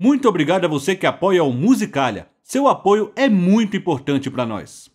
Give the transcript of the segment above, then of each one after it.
Muito obrigado a você que apoia o Musicalha. Seu apoio é muito importante para nós.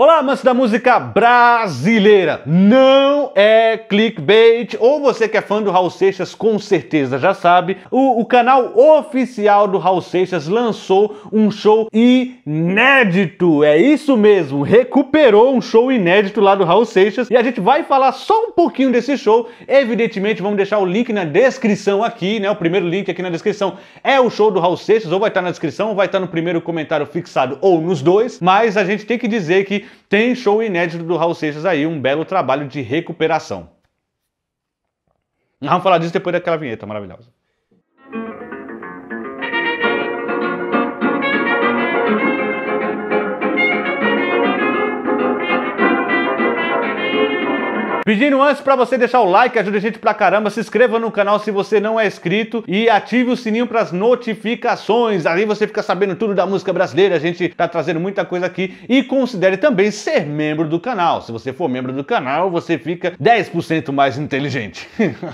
Olá, amantes da música brasileira! Não é clickbait, ou você que é fã do Raul Seixas com certeza já sabe, o, o canal oficial do Raul Seixas lançou um show inédito, é isso mesmo, recuperou um show inédito lá do Raul Seixas, e a gente vai falar só um pouquinho desse show, evidentemente vamos deixar o link na descrição aqui, né, o primeiro link aqui na descrição é o show do Raul Seixas, ou vai estar na descrição, ou vai estar no primeiro comentário fixado, ou nos dois, mas a gente tem que dizer que tem show inédito do Raul Seixas aí, um belo trabalho de recuperação. Vamos falar disso depois daquela vinheta maravilhosa. Pedindo antes para você deixar o like, ajuda a gente pra caramba, se inscreva no canal se você não é inscrito e ative o sininho para as notificações. Aí você fica sabendo tudo da música brasileira, a gente tá trazendo muita coisa aqui e considere também ser membro do canal. Se você for membro do canal, você fica 10% mais inteligente.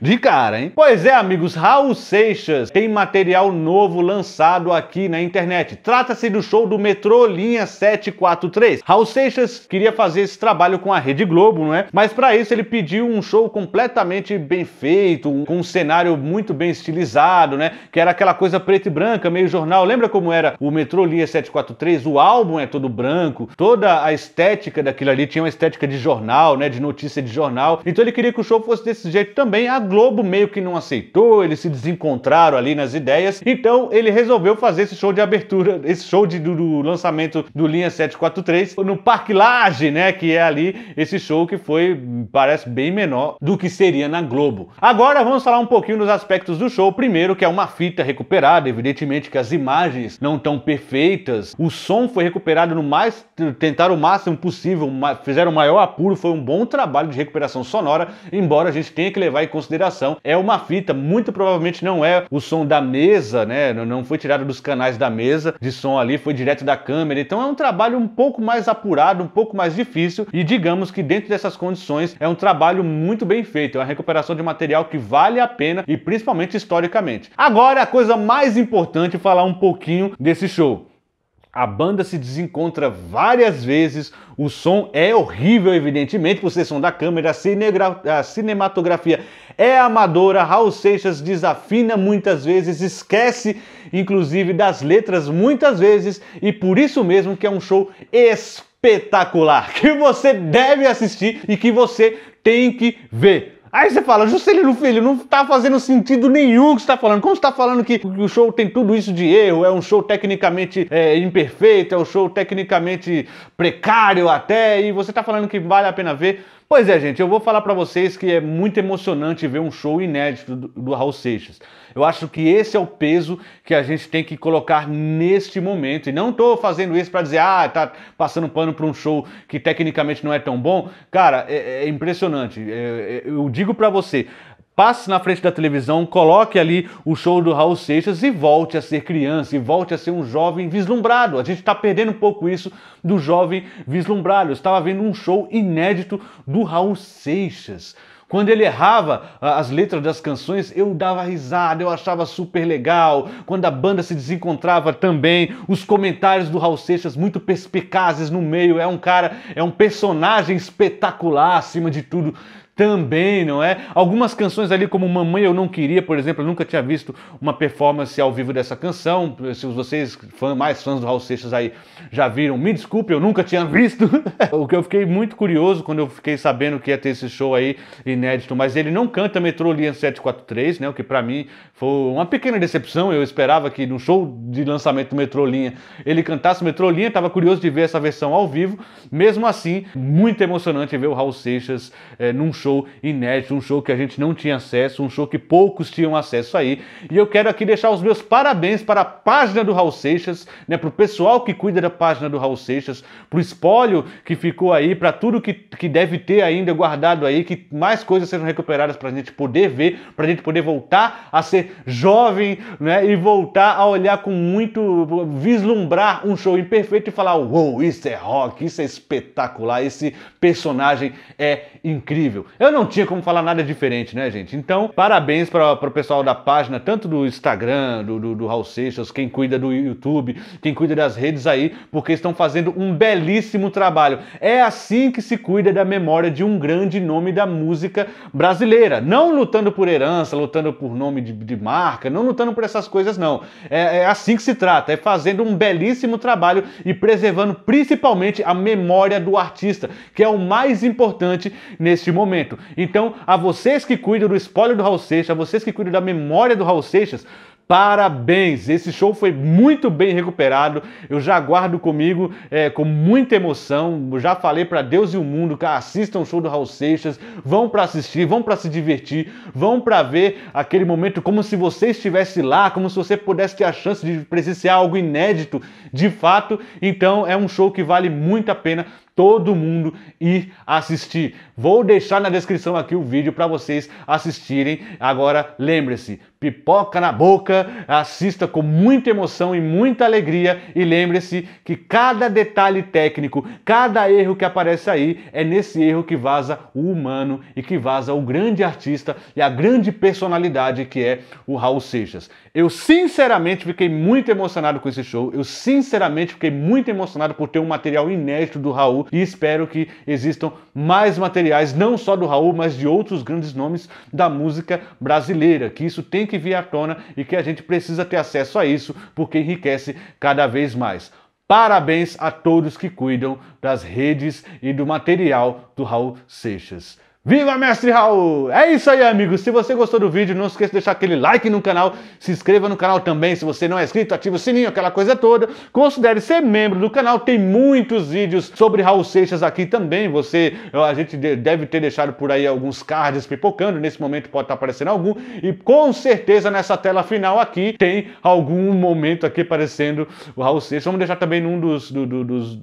De cara, hein? Pois é, amigos, Raul Seixas tem material novo lançado aqui na internet. Trata-se do show do metrô linha 743. Raul Seixas queria fazer esse trabalho com a Rede Globo, não é? Mas para isso ele pediu um show completamente bem feito, com um cenário muito bem estilizado, né? Que era aquela coisa preta e branca, meio jornal. Lembra como era o metrô linha 743? O álbum é todo branco, toda a estética daquilo ali tinha uma estética de jornal, né? De notícia de jornal. Então ele queria que o show fosse desse jeito também a Globo meio que não aceitou, eles se desencontraram ali nas ideias, então ele resolveu fazer esse show de abertura, esse show de, do, do lançamento do Linha 743 no Parque Laje, né? Que é ali esse show que foi, parece, bem menor do que seria na Globo. Agora vamos falar um pouquinho dos aspectos do show. Primeiro, que é uma fita recuperada, evidentemente que as imagens não estão perfeitas, o som foi recuperado no mais, tentaram o máximo possível, fizeram o maior apuro, foi um bom trabalho de recuperação sonora, embora a gente tenha que levar em consideração. É uma fita, muito provavelmente não é o som da mesa, né? Não foi tirado dos canais da mesa de som ali, foi direto da câmera. Então é um trabalho um pouco mais apurado, um pouco mais difícil e digamos que dentro dessas condições é um trabalho muito bem feito, é uma recuperação de material que vale a pena e principalmente historicamente. Agora a coisa mais importante é falar um pouquinho desse show a banda se desencontra várias vezes, o som é horrível, evidentemente, por som da câmera, a, a cinematografia é amadora, Raul Seixas desafina muitas vezes, esquece inclusive das letras muitas vezes, e por isso mesmo que é um show espetacular, que você deve assistir e que você tem que ver. Aí você fala, Juscelino Filho, não tá fazendo sentido nenhum o que você tá falando. Como você tá falando que o show tem tudo isso de erro, é um show tecnicamente é, imperfeito, é um show tecnicamente precário até, e você tá falando que vale a pena ver. Pois é, gente, eu vou falar para vocês que é muito emocionante ver um show inédito do, do Raul Seixas. Eu acho que esse é o peso que a gente tem que colocar neste momento. E não tô fazendo isso para dizer, ah, tá passando pano para um show que tecnicamente não é tão bom. Cara, é, é impressionante. É, é eu digo para você, Passe na frente da televisão, coloque ali o show do Raul Seixas e volte a ser criança, e volte a ser um jovem vislumbrado. A gente está perdendo um pouco isso do jovem vislumbrado. Eu estava vendo um show inédito do Raul Seixas. Quando ele errava as letras das canções, eu dava risada, eu achava super legal. Quando a banda se desencontrava também, os comentários do Raul Seixas muito perspicazes no meio. É um cara, é um personagem espetacular acima de tudo também, não é? Algumas canções ali, como Mamãe Eu Não Queria, por exemplo, eu nunca tinha visto uma performance ao vivo dessa canção. Se vocês, fã, mais fãs do Raul Seixas aí, já viram, me desculpe, eu nunca tinha visto. o que eu fiquei muito curioso quando eu fiquei sabendo que ia ter esse show aí inédito, mas ele não canta Metrô Linha 743, né? O que para mim foi uma pequena decepção. Eu esperava que no show de lançamento do Metrô Linha ele cantasse Metrô Linha, tava curioso de ver essa versão ao vivo. Mesmo assim, muito emocionante ver o Raul Seixas é, num show show inédito, um show que a gente não tinha acesso, um show que poucos tinham acesso aí. E eu quero aqui deixar os meus parabéns para a página do Raul Seixas, né, para o pessoal que cuida da página do Raul Seixas, para o espólio que ficou aí, para tudo que, que deve ter ainda guardado aí, que mais coisas sejam recuperadas para a gente poder ver, para a gente poder voltar a ser jovem né, e voltar a olhar com muito, vislumbrar um show imperfeito e falar: uou, wow, isso é rock, isso é espetacular, esse personagem é incrível. Eu não tinha como falar nada diferente, né, gente? Então, parabéns para o pessoal da página, tanto do Instagram, do, do, do Raul Seixas, quem cuida do YouTube, quem cuida das redes aí, porque estão fazendo um belíssimo trabalho. É assim que se cuida da memória de um grande nome da música brasileira. Não lutando por herança, lutando por nome de, de marca, não lutando por essas coisas, não. É, é assim que se trata, é fazendo um belíssimo trabalho e preservando principalmente a memória do artista, que é o mais importante neste momento momento. Então, a vocês que cuidam do spoiler do Raul Seixas, a vocês que cuidam da memória do Raul Seixas, Parabéns! Esse show foi muito bem recuperado. Eu já guardo comigo é, com muita emoção. Eu já falei para Deus e o mundo que assistam o show do Raul Seixas. Vão para assistir, vão para se divertir, vão para ver aquele momento como se você estivesse lá, como se você pudesse ter a chance de presenciar algo inédito de fato. Então é um show que vale muito a pena todo mundo ir assistir. Vou deixar na descrição aqui o vídeo para vocês assistirem. Agora, lembre-se, pipoca na boca, assista com muita emoção e muita alegria e lembre-se que cada detalhe técnico, cada erro que aparece aí é nesse erro que vaza o humano e que vaza o grande artista e a grande personalidade que é o Raul Seixas. Eu sinceramente fiquei muito emocionado com esse show, eu sinceramente fiquei muito emocionado por ter um material inédito do Raul e espero que existam mais materiais, não só do Raul, mas de outros grandes nomes da música brasileira, que isso tem que vir à tona e que a gente precisa ter acesso a isso, porque enriquece cada vez mais. Parabéns a todos que cuidam das redes e do material do Raul Seixas. Viva Mestre Raul! É isso aí, amigos. Se você gostou do vídeo, não esqueça de deixar aquele like no canal, se inscreva no canal também. Se você não é inscrito, ativa o sininho, aquela coisa toda. Considere ser membro do canal. Tem muitos vídeos sobre Raul Seixas aqui também. Você, a gente deve ter deixado por aí alguns cards pipocando. Nesse momento pode estar tá aparecendo algum. E com certeza nessa tela final aqui tem algum momento aqui aparecendo o Raul Seixas. Vamos deixar também num dos, do, do, dos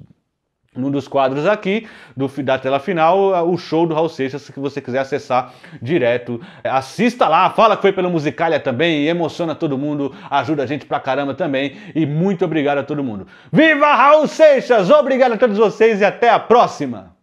num dos quadros aqui do, da tela final, o show do Raul Seixas, que você quiser acessar direto. Assista lá, fala que foi pela Musicalha também, emociona todo mundo, ajuda a gente pra caramba também, e muito obrigado a todo mundo. Viva Raul Seixas! Obrigado a todos vocês e até a próxima!